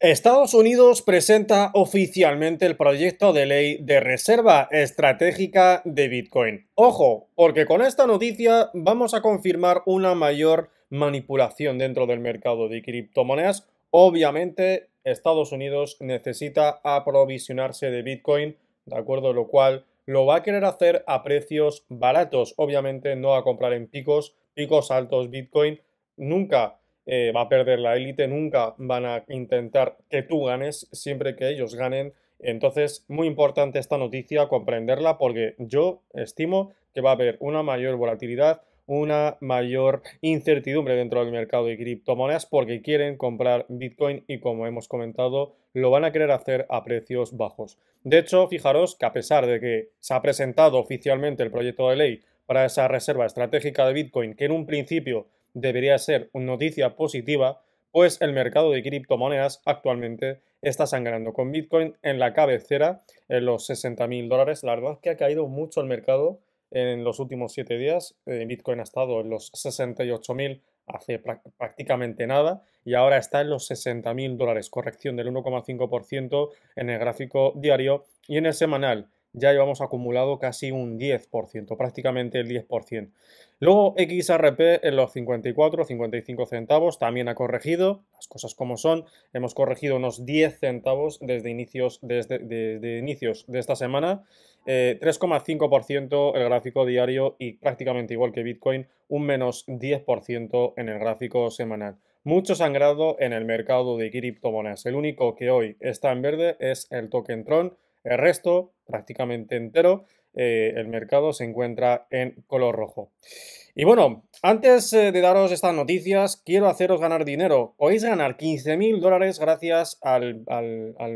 Estados Unidos presenta oficialmente el proyecto de ley de reserva estratégica de Bitcoin. Ojo, porque con esta noticia vamos a confirmar una mayor manipulación dentro del mercado de criptomonedas. Obviamente, Estados Unidos necesita aprovisionarse de Bitcoin, de acuerdo, lo cual lo va a querer hacer a precios baratos. Obviamente, no a comprar en picos, picos altos Bitcoin, nunca eh, va a perder la élite, nunca van a intentar que tú ganes, siempre que ellos ganen. Entonces, muy importante esta noticia, comprenderla, porque yo estimo que va a haber una mayor volatilidad, una mayor incertidumbre dentro del mercado de criptomonedas porque quieren comprar Bitcoin y como hemos comentado lo van a querer hacer a precios bajos. De hecho, fijaros que a pesar de que se ha presentado oficialmente el proyecto de ley para esa reserva estratégica de Bitcoin que en un principio debería ser una noticia positiva, pues el mercado de criptomonedas actualmente está sangrando, con Bitcoin en la cabecera, en los 60 mil dólares. La verdad es que ha caído mucho el mercado en los últimos 7 días. Eh, Bitcoin ha estado en los 68.000 mil hace prácticamente nada y ahora está en los 60 mil dólares, corrección del 1,5% en el gráfico diario y en el semanal ya llevamos acumulado casi un 10%, prácticamente el 10%. Luego XRP en los 54, 55 centavos también ha corregido, las cosas como son, hemos corregido unos 10 centavos desde inicios, desde, inicios de esta semana, 3,5% eh, el gráfico diario y prácticamente igual que Bitcoin, un menos 10% en el gráfico semanal. Mucho sangrado en el mercado de criptomonedas. El único que hoy está en verde es el token Tron, el resto, prácticamente entero, eh, el mercado se encuentra en color rojo. Y bueno, antes eh, de daros estas noticias, quiero haceros ganar dinero. Podéis ganar 15.000 dólares gracias al,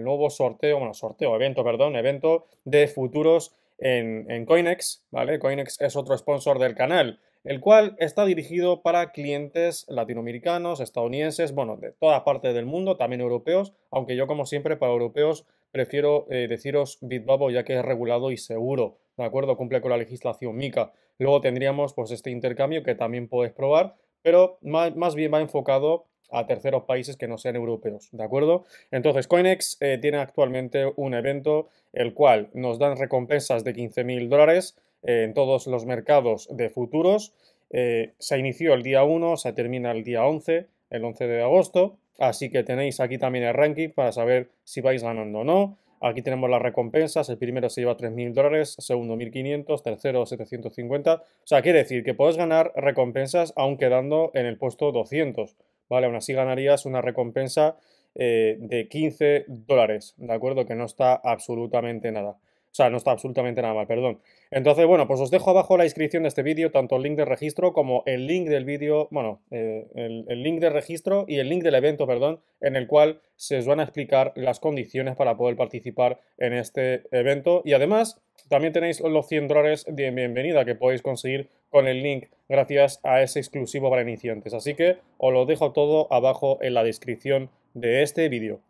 nuevo sorteo, bueno, sorteo, evento, perdón, evento de futuros en, en Coinex, ¿vale? Coinex es otro sponsor del canal el cual está dirigido para clientes latinoamericanos, estadounidenses, bueno, de todas partes del mundo, también europeos, aunque yo como siempre para europeos prefiero eh, deciros Bitbabo ya que es regulado y seguro, ¿de acuerdo? Cumple con la legislación MICA. Luego tendríamos pues este intercambio que también podéis probar, pero más bien va enfocado a terceros países que no sean europeos, ¿de acuerdo? Entonces, CoinEx eh, tiene actualmente un evento el cual nos dan recompensas de 15.000 dólares eh, en todos los mercados de futuros. Eh, se inició el día 1, se termina el día 11, el 11 de agosto, así que tenéis aquí también el ranking para saber si vais ganando o no. Aquí tenemos las recompensas, el primero se lleva 3.000 dólares, segundo 1.500, tercero 750. O sea, quiere decir que puedes ganar recompensas aún quedando en el puesto 200. ¿vale? Aún así ganarías una recompensa eh, de 15 dólares, ¿de acuerdo? Que no está absolutamente nada. O sea, no está absolutamente nada mal, perdón. Entonces, bueno, pues os dejo abajo la descripción de este vídeo, tanto el link de registro como el link del vídeo, bueno, eh, el, el, link de registro y el link del evento, perdón, en el cual se os van a explicar las condiciones para poder participar en este evento. Y además, también tenéis los 100 dólares de bienvenida que podéis conseguir con el link gracias a ese exclusivo para iniciantes. Así que os lo dejo todo abajo en la descripción de este vídeo.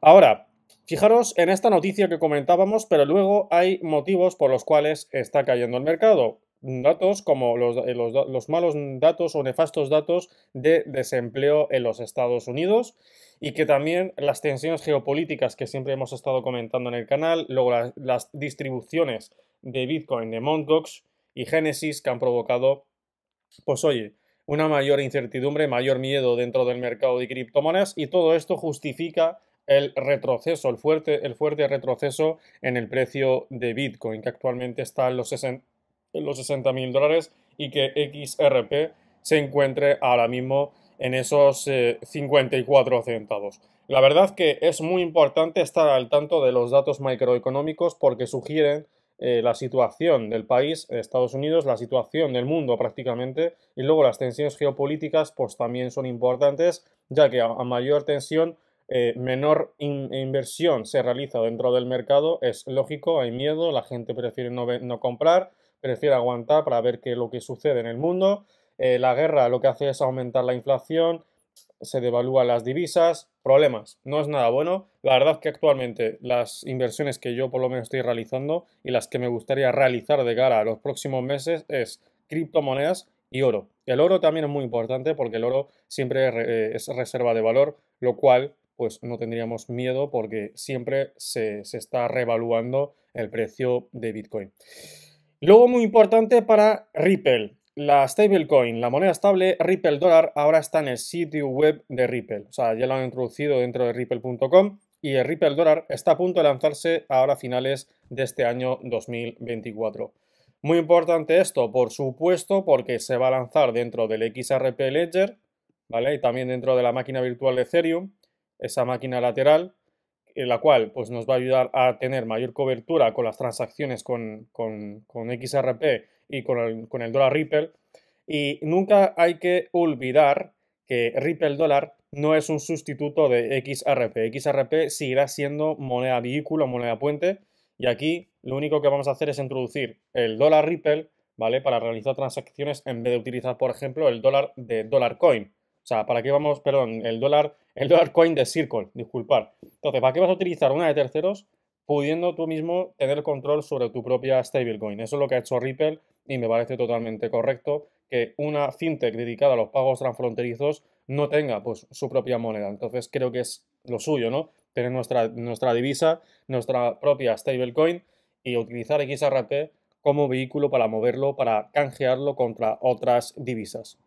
Ahora, Fijaros en esta noticia que comentábamos, pero luego hay motivos por los cuales está cayendo el mercado. Datos como eh, los, malos datos o nefastos datos de desempleo en los Estados Unidos y que también las tensiones geopolíticas que siempre hemos estado comentando en el canal, luego las, distribuciones de Bitcoin de Mt. y Genesis que han provocado, pues oye, una mayor incertidumbre, mayor miedo dentro del mercado de criptomonedas y todo esto justifica el retroceso, el fuerte, el fuerte retroceso en el precio de Bitcoin, que actualmente está en los 60 mil dólares y que XRP se encuentre ahora mismo en esos 54 eh, centavos. La verdad que es muy importante estar al tanto de los datos microeconómicos porque sugieren eh, la situación del país, Estados Unidos, la situación del mundo prácticamente, y luego las tensiones geopolíticas pues también son importantes, ya que a mayor tensión eh, menor inversión se realiza dentro del mercado, es lógico, hay miedo, la gente prefiere no, no comprar, prefiere aguantar para ver qué lo que sucede en el mundo. Eh, la guerra lo que hace es aumentar la inflación, se devalúan las divisas, problemas, no es nada bueno. La verdad es que actualmente las inversiones que yo por lo menos estoy realizando y las que me gustaría realizar de cara a los próximos meses es criptomonedas y oro. El oro también es muy importante porque el oro siempre es eh, reserva de valor, lo cual pues no tendríamos miedo porque siempre se, está revaluando el precio de Bitcoin. Luego, muy importante para Ripple, la stablecoin, la moneda estable Ripple Dollar, ahora está en el sitio web de Ripple. O sea, ya lo han introducido dentro de ripple.com y el Ripple Dollar está a punto de lanzarse ahora a finales de este año 2024. Muy importante esto, por supuesto, porque se va a lanzar dentro del XRP Ledger, ¿vale? Y también dentro de la máquina virtual de Ethereum esa máquina lateral, en la cual pues, nos va a ayudar a tener mayor cobertura con las transacciones con, XRP y con el, con el dólar Ripple. Y nunca hay que olvidar que Ripple dólar no es un sustituto de XRP. XRP seguirá siendo moneda vehículo, moneda puente. Y aquí lo único que vamos a hacer es introducir el dólar Ripple, ¿vale? Para realizar transacciones en vez de utilizar, por ejemplo, el dólar de dólar coin. O sea, ¿para qué vamos, perdón, el dólar el dollar coin de Circle, disculpar. Entonces, ¿para qué vas a utilizar una de terceros pudiendo tú mismo tener control sobre tu propia stablecoin? Eso es lo que ha hecho Ripple y me parece totalmente correcto que una fintech dedicada a los pagos transfronterizos no tenga pues su propia moneda. Entonces, creo que es lo suyo, ¿no? Tener nuestra, nuestra divisa, nuestra propia stablecoin y utilizar XRP como vehículo para moverlo, para canjearlo contra otras divisas.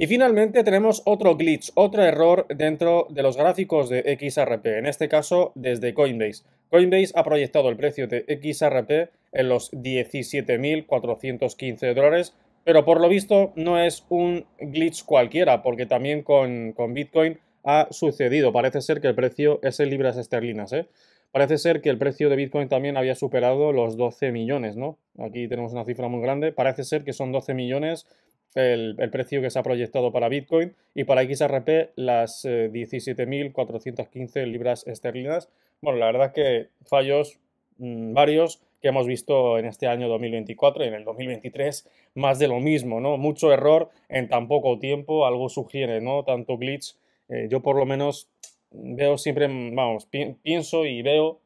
Y finalmente tenemos otro glitch, otro error dentro de los gráficos de XRP, en este caso desde Coinbase. Coinbase ha proyectado el precio de XRP en los 17.415 dólares, pero por lo visto no es un glitch cualquiera, porque también con, Bitcoin ha sucedido. Parece ser que el precio es en libras esterlinas, ¿eh? Parece ser que el precio de Bitcoin también había superado los 12 millones, ¿no? Aquí tenemos una cifra muy grande. Parece ser que son 12 millones el, precio que se ha proyectado para Bitcoin y para XRP las 17.415 eh, libras esterlinas. Bueno, la verdad que fallos mm, varios que hemos visto en este año 2024 y en el 2023 más de lo mismo, ¿no? Mucho error en tan poco tiempo, algo sugiere, ¿no? Tanto glitch, eh, yo por lo menos veo siempre, vamos, pienso y veo,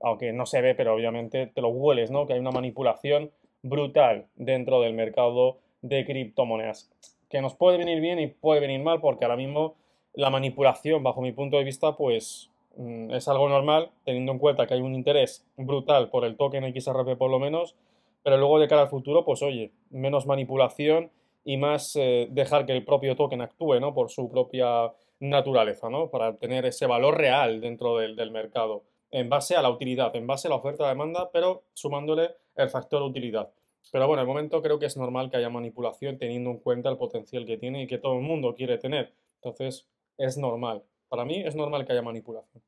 aunque no se ve, pero obviamente te lo hueles, ¿no? Que hay una manipulación brutal dentro del mercado de criptomonedas, que nos puede venir bien y puede venir mal, porque ahora mismo la manipulación, bajo mi punto de vista, pues mm, es algo normal, teniendo en cuenta que hay un interés brutal por el token XRP por lo menos, pero luego de cara al futuro, pues oye, menos manipulación y más eh, dejar que el propio token actúe, ¿no? Por su propia naturaleza, ¿no? Para tener ese valor real dentro del, del mercado, en base a la utilidad, en base a la oferta-demanda, pero sumándole el factor utilidad. Pero bueno, el momento creo que es normal que haya manipulación teniendo en cuenta el potencial que tiene y que todo el mundo quiere tener. Entonces, es normal. Para mí es normal que haya manipulación.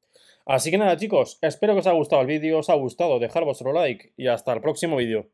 Así que nada chicos, espero que os haya gustado el vídeo, os ha gustado, dejar vuestro like y hasta el próximo vídeo.